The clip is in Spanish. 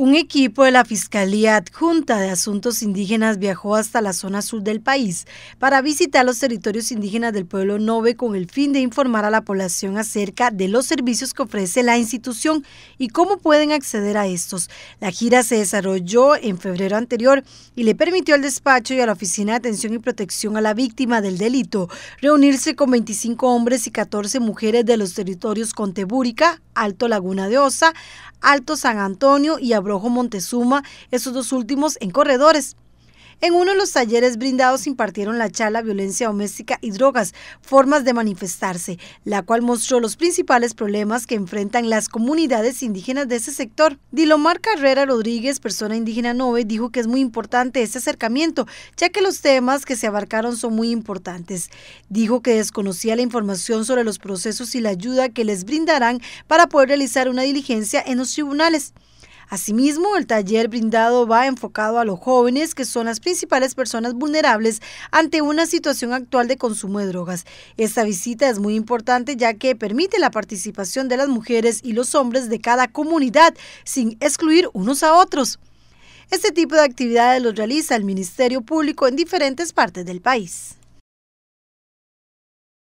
Un equipo de la Fiscalía Adjunta de Asuntos Indígenas viajó hasta la zona sur del país para visitar los territorios indígenas del pueblo Nove con el fin de informar a la población acerca de los servicios que ofrece la institución y cómo pueden acceder a estos. La gira se desarrolló en febrero anterior y le permitió al despacho y a la Oficina de Atención y Protección a la Víctima del Delito reunirse con 25 hombres y 14 mujeres de los territorios Contebúrica, Alto Laguna de Osa, Alto San Antonio y Abrojo Montezuma, esos dos últimos en corredores. En uno de los talleres brindados impartieron la charla Violencia doméstica y drogas, formas de manifestarse, la cual mostró los principales problemas que enfrentan las comunidades indígenas de ese sector. Dilomar Carrera Rodríguez, persona indígena nove, dijo que es muy importante este acercamiento, ya que los temas que se abarcaron son muy importantes. Dijo que desconocía la información sobre los procesos y la ayuda que les brindarán para poder realizar una diligencia en los tribunales. Asimismo, el taller brindado va enfocado a los jóvenes, que son las principales personas vulnerables ante una situación actual de consumo de drogas. Esta visita es muy importante ya que permite la participación de las mujeres y los hombres de cada comunidad, sin excluir unos a otros. Este tipo de actividades los realiza el Ministerio Público en diferentes partes del país.